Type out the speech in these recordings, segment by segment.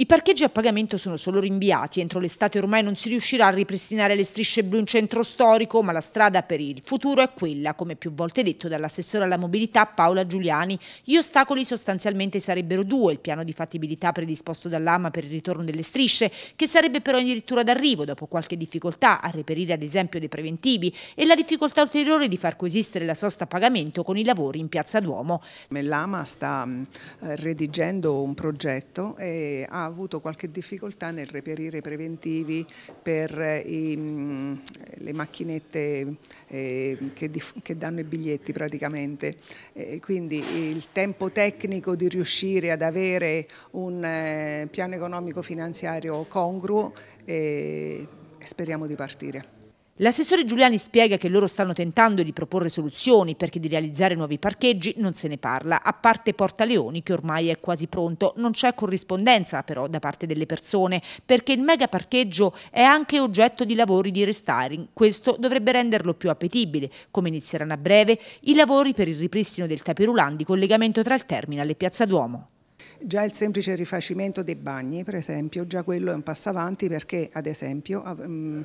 I parcheggi a pagamento sono solo rinviati, entro l'estate ormai non si riuscirà a ripristinare le strisce blu in centro storico, ma la strada per il futuro è quella, come più volte detto dall'assessore alla mobilità Paola Giuliani. Gli ostacoli sostanzialmente sarebbero due, il piano di fattibilità predisposto dall'AMA per il ritorno delle strisce, che sarebbe però addirittura d'arrivo dopo qualche difficoltà a reperire ad esempio dei preventivi, e la difficoltà ulteriore di far coesistere la sosta a pagamento con i lavori in Piazza Duomo. L'AMA sta redigendo un progetto e ha avuto qualche difficoltà nel reperire preventivi per eh, i, mm, le macchinette eh, che, che, danno i biglietti praticamente. Eh, quindi il tempo tecnico di riuscire ad avere un piano economico finanziario congruo e speriamo di partire. L'assessore Giuliani spiega che loro stanno tentando di proporre soluzioni perché di realizzare nuovi parcheggi non se ne parla, a parte Porta Leoni che ormai è quasi pronto. Non c'è corrispondenza però da parte delle persone perché il mega parcheggio è anche oggetto di lavori di restyling. Questo dovrebbe renderlo più appetibile, come inizieranno a breve i lavori per il ripristino del Capirulan di collegamento tra il terminal e Piazza Duomo. Già il semplice rifacimento dei bagni, per esempio, già quello è un passo avanti perché, ad esempio, mm,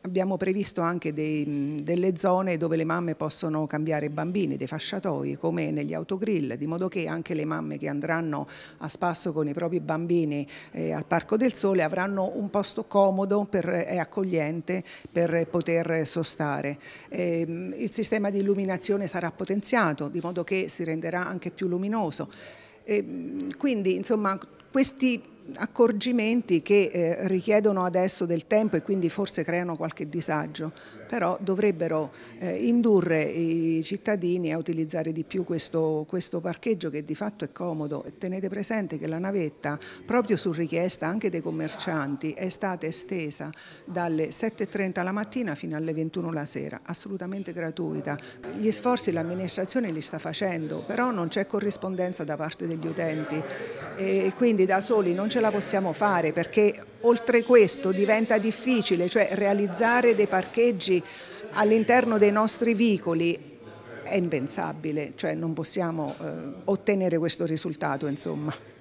abbiamo previsto anche dei, mm, delle zone dove le mamme possono cambiare i bambini, dei fasciatoi, come negli autogrill, di modo che anche le mamme che andranno a spasso con i propri bambini eh, al Parco del Sole avranno un posto comodo e accogliente per poter sostare. Eh, il sistema di illuminazione sarà potenziato, di modo che si renderà anche più luminoso. Mm, quindi insomma questi accorgimenti che eh, richiedono adesso del tempo e quindi forse creano qualche disagio, però dovrebbero eh, indurre i cittadini a utilizzare di più questo, questo, parcheggio che di fatto è comodo. Tenete presente che la navetta, proprio su richiesta anche dei commercianti, è stata estesa dalle 7.30 la mattina fino alle 21 la sera, assolutamente gratuita. Gli sforzi l'amministrazione li sta facendo, però non c'è corrispondenza da parte degli utenti e quindi da soli non ce la possiamo fare perché oltre questo diventa difficile, cioè realizzare dei parcheggi all'interno dei nostri vicoli è impensabile, cioè non possiamo eh, ottenere questo risultato insomma.